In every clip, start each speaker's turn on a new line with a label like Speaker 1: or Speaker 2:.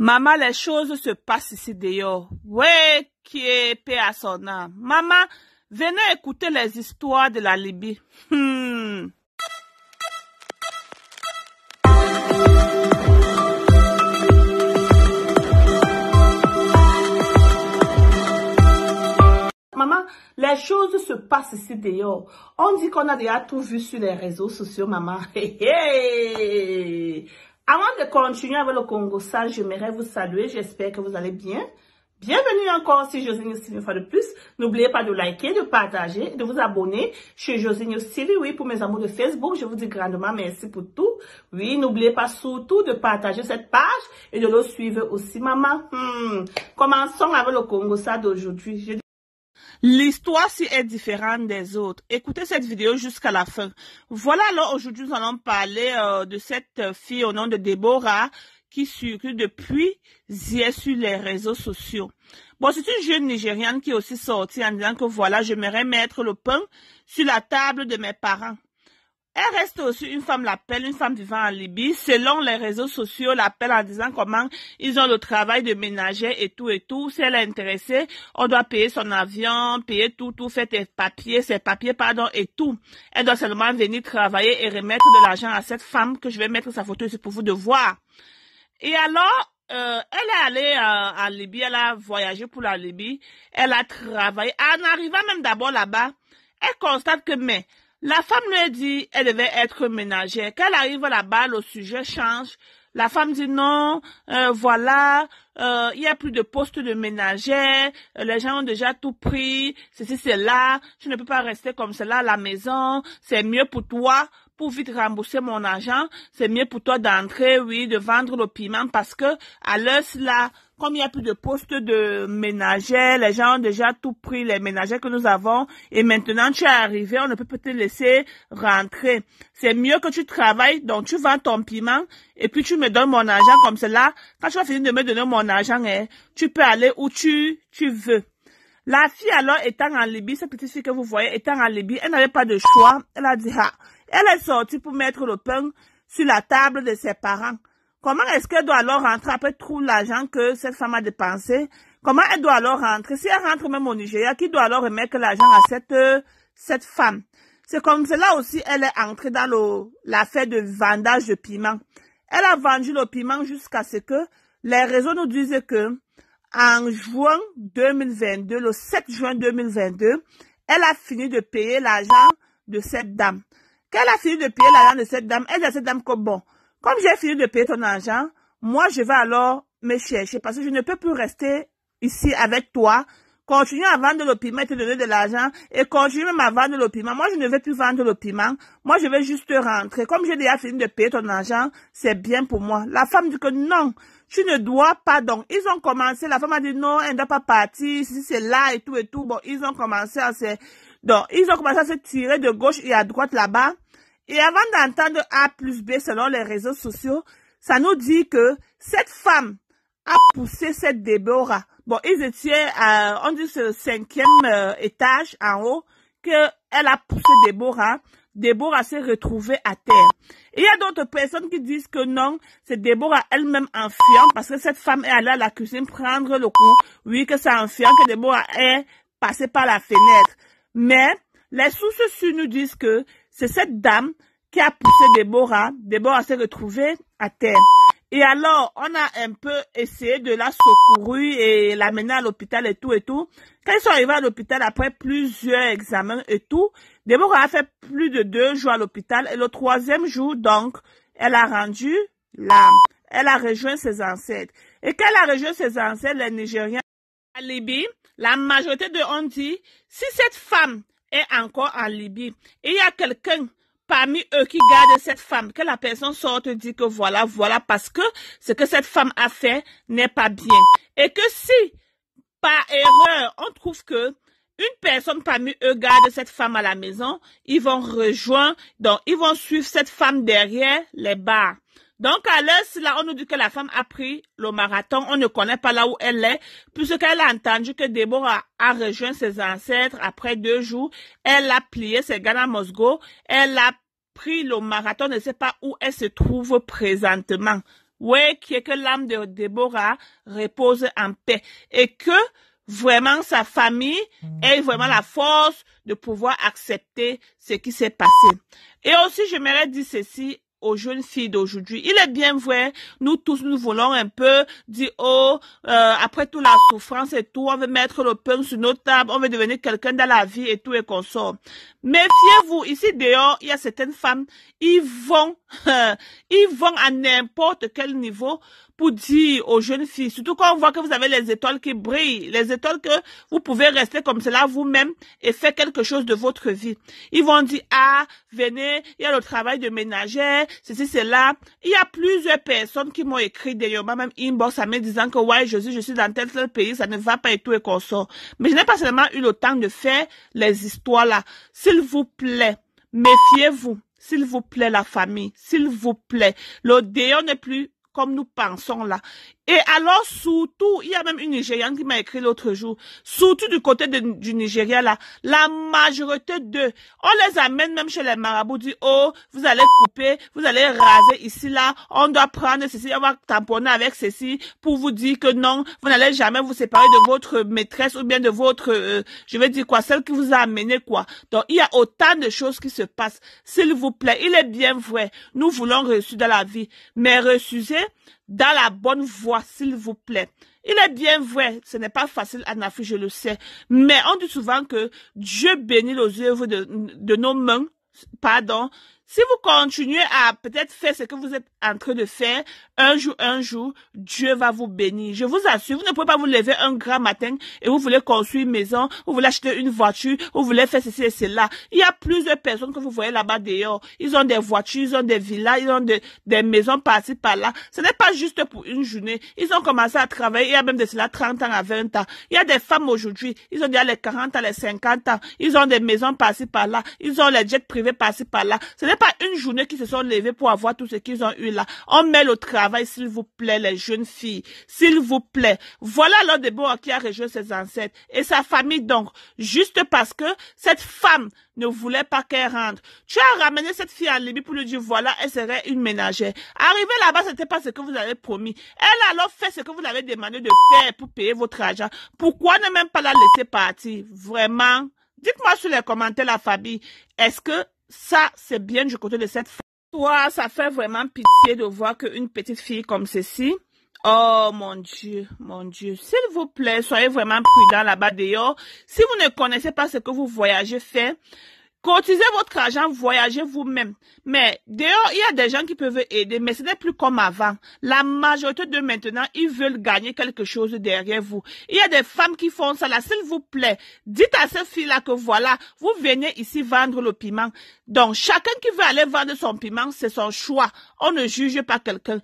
Speaker 1: Maman, les choses se passent ici dehors. Ouais, qui est paix à Maman, venez écouter les histoires de la Libye. Hmm. Maman, les choses se passent ici dehors. On dit qu'on a déjà tout vu sur les réseaux sociaux, maman. Avant de continuer avec le Congo Sad, j'aimerais vous saluer. J'espère que vous allez bien. Bienvenue encore si Josine Sylvie, une fois de plus. N'oubliez pas de liker, de partager, de vous abonner chez Josine aussi, Oui, pour mes amours de Facebook, je vous dis grandement merci pour tout. Oui, n'oubliez pas surtout de partager cette page et de le suivre aussi, maman. Hmm. Commençons avec le Congo ça, d'aujourd'hui. L'histoire si est différente des autres. Écoutez cette vidéo jusqu'à la fin. Voilà, alors aujourd'hui nous allons parler euh, de cette fille au nom de Déborah qui circule depuis hier sur les réseaux sociaux. Bon, c'est une jeune Nigériane qui est aussi sortie en disant que voilà, j'aimerais mettre le pain sur la table de mes parents. Elle reste aussi une femme l'appelle, une femme vivant en Libye. Selon les réseaux sociaux, l'appelle en disant comment ils ont le travail de ménager et tout et tout. Si elle est intéressée, on doit payer son avion, payer tout, tout, faire tes papiers, ses papiers, pardon, et tout. Elle doit seulement venir travailler et remettre de l'argent à cette femme que je vais mettre sa photo ici pour vous de voir. Et alors, euh, elle est allée euh, en Libye, elle a voyagé pour la Libye, elle a travaillé. En arrivant même d'abord là-bas, elle constate que, mais, la femme lui dit, elle devait être ménagère. elle arrive là-bas, le sujet change. La femme dit non, euh, voilà, euh, il n'y a plus de poste de ménagère, euh, les gens ont déjà tout pris, ceci, là. je ne peux pas rester comme cela à la maison, c'est mieux pour toi pour vite rembourser mon argent, c'est mieux pour toi d'entrer, oui, de vendre le piment parce que à l'heure là, comme il n'y a plus de poste de ménagère, les gens ont déjà tout pris les ménagères que nous avons et maintenant tu es arrivé, on ne peut pas te laisser rentrer. C'est mieux que tu travailles, donc tu vends ton piment et puis tu me donnes mon argent comme cela. Quand tu as fini de me donner mon argent, hein, tu peux aller où tu, tu veux. La fille alors étant en Libye, cette petite fille que vous voyez étant en Libye, elle n'avait pas de choix. Elle a dit, ah, elle est sortie pour mettre le pain sur la table de ses parents. Comment est-ce qu'elle doit alors rentrer après tout l'argent que cette femme a dépensé Comment elle doit alors rentrer Si elle rentre même au Nigeria, qui doit alors remettre l'argent à cette, euh, cette femme C'est comme cela aussi, elle est entrée dans l'affaire de vendage de piment. Elle a vendu le piment jusqu'à ce que les réseaux nous disent que en juin 2022, le 7 juin 2022, elle a fini de payer l'argent de cette dame. Qu'elle a fini de payer l'argent de cette dame, elle dit à cette dame que bon, comme j'ai fini de payer ton argent, moi, je vais alors me chercher parce que je ne peux plus rester ici avec toi. Continue à vendre le piment et te donner de l'argent et continue même à vendre le piment. Moi, je ne vais plus vendre le piment. Moi, je vais juste rentrer. Comme j'ai déjà fini de payer ton argent, c'est bien pour moi. La femme dit que non, tu ne dois pas. Donc, ils ont commencé. La femme a dit non, elle ne doit pas partir. Si c'est là et tout et tout. Bon, ils ont commencé à se, donc, ils ont commencé à se tirer de gauche et à droite là-bas. Et avant d'entendre A plus B selon les réseaux sociaux, ça nous dit que cette femme a poussé cette Déborah. Bon, ils étaient, à, on dit, ce cinquième euh, étage en haut, qu'elle a poussé Déborah. Déborah s'est retrouvée à terre. Et il y a d'autres personnes qui disent que non, c'est Déborah elle-même enfiant parce que cette femme est allée à la cuisine prendre le coup. Oui, que c'est enfiant que Déborah est passée par la fenêtre. Mais les sources sur nous disent que c'est cette dame qui a poussé Déborah. Déborah s'est retrouvée à terre. Et alors, on a un peu essayé de la secourir et l'amener à l'hôpital et tout et tout. Quand ils sont arrivés à l'hôpital après plusieurs examens et tout, Déborah a fait plus de deux jours à l'hôpital et le troisième jour, donc, elle a rendu l'âme. Elle a rejoint ses ancêtres. Et quand elle a rejoint ses ancêtres, les Nigériens, à Libye, la majorité de ont dit, si cette femme est encore en Libye. Il y a quelqu'un parmi eux qui garde cette femme, que la personne sorte dit que voilà, voilà, parce que ce que cette femme a fait n'est pas bien. Et que si, par erreur, on trouve que une personne parmi eux garde cette femme à la maison, ils vont rejoindre, donc ils vont suivre cette femme derrière les bars. Donc, à l'heure, on nous dit que la femme a pris le marathon, on ne connaît pas là où elle est, puisqu'elle a entendu que Déborah a rejoint ses ancêtres après deux jours, elle a plié ses gars à Moscou. elle a pris le marathon, ne sait pas où elle se trouve présentement. Oui, qui est que l'âme de Déborah repose en paix et que vraiment sa famille ait mm-hmm. vraiment la force de pouvoir accepter ce qui s'est passé. Et aussi, j'aimerais dire ceci aux jeunes filles d'aujourd'hui. Il est bien vrai, nous tous, nous voulons un peu dire, oh, euh, après toute la souffrance et tout, on veut mettre le pain sur nos tables, on veut devenir quelqu'un dans la vie et tout et qu'on sort. Méfiez-vous, ici dehors, il y a certaines femmes, ils vont, ils vont à n'importe quel niveau pour dire aux jeunes filles, surtout quand on voit que vous avez les étoiles qui brillent, les étoiles que vous pouvez rester comme cela vous-même et faire quelque chose de votre vie. Ils vont dire, ah, venez, il y a le travail de ménagère, ceci, cela. Il y a plusieurs personnes qui m'ont écrit d'ailleurs, même inbox, à me disant que, ouais, je suis, je suis dans tel, tel pays, ça ne va pas et tout et qu'on sort. Mais je n'ai pas seulement eu le temps de faire les histoires là. S'il vous plaît, méfiez-vous. S'il vous plaît, la famille. S'il vous plaît. L'odéon n'est plus comme nous pensons là. Et alors, surtout, il y a même une Nigériane qui m'a écrit l'autre jour, surtout du côté du Nigeria, là, la majorité d'eux, on les amène même chez les marabouts, dit, oh, vous allez couper, vous allez raser ici, là, on doit prendre ceci, avoir tamponné avec ceci, pour vous dire que non, vous n'allez jamais vous séparer de votre maîtresse ou bien de votre, euh, je vais dire quoi, celle qui vous a amené quoi. Donc, il y a autant de choses qui se passent. S'il vous plaît, il est bien vrai, nous voulons réussir dans la vie, mais refusez dans la bonne voie, s'il vous plaît. Il est bien vrai, ce n'est pas facile en Afrique, je le sais. Mais on dit souvent que Dieu bénit les œuvres de, de nos mains, pardon, si vous continuez à peut-être faire ce que vous êtes en train de faire, un jour, un jour, Dieu va vous bénir. Je vous assure, vous ne pouvez pas vous lever un grand matin et vous voulez construire une maison, vous voulez acheter une voiture, vous voulez faire ceci et cela. Il y a plusieurs personnes que vous voyez là-bas dehors. Ils ont des voitures, ils ont des villas, ils ont des maisons passées par-là. Ce n'est pas juste pour une journée. Ils ont commencé à travailler, il y a même de cela 30 ans à 20 ans. Il y a des femmes aujourd'hui, ils ont déjà les 40 ans, les 50 ans. Ils ont des maisons passées par-là. Ils ont les jets privés par par-là. Ce pas une journée qu'ils se sont levés pour avoir tout ce qu'ils ont eu là. On met le travail, s'il vous plaît, les jeunes filles. S'il vous plaît. Voilà l'un des qui a rejoint ses ancêtres et sa famille donc, juste parce que cette femme ne voulait pas qu'elle rentre. Tu as ramené cette fille en Libye pour lui dire, voilà, elle serait une ménagère. Arrivée là-bas, c'était pas ce que vous avez promis. Elle a alors fait ce que vous avez demandé de faire pour payer votre argent. Pourquoi ne même pas la laisser partir? Vraiment? Dites-moi sur les commentaires, la famille. Est-ce que ça, c'est bien du côté de cette femme. Toi, ça fait vraiment pitié de voir qu'une petite fille comme ceci. Oh mon Dieu, mon Dieu, s'il vous plaît, soyez vraiment prudent là-bas dehors. Si vous ne connaissez pas ce que vous voyagez faire, Cotisez votre argent, voyagez vous-même. Mais dehors, il y a des gens qui peuvent aider, mais ce n'est plus comme avant. La majorité de maintenant, ils veulent gagner quelque chose derrière vous. Il y a des femmes qui font ça là. S'il vous plaît, dites à ces filles-là que voilà, vous venez ici vendre le piment. Donc, chacun qui veut aller vendre son piment, c'est son choix. On ne juge pas quelqu'un.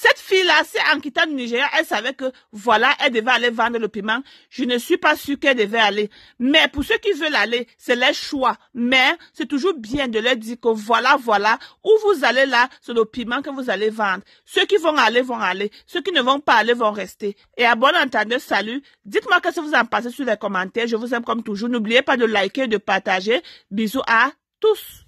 Speaker 1: Cette fille-là, c'est en quittant le Nigeria, elle savait que, voilà, elle devait aller vendre le piment. Je ne suis pas sûre qu'elle devait aller. Mais pour ceux qui veulent aller, c'est leur choix. Mais c'est toujours bien de leur dire que voilà, voilà, où vous allez là, c'est le piment que vous allez vendre. Ceux qui vont aller, vont aller. Ceux qui ne vont pas aller, vont rester. Et à bon entendeur, salut. Dites-moi ce que vous en pensez sur les commentaires. Je vous aime comme toujours. N'oubliez pas de liker et de partager. Bisous à tous.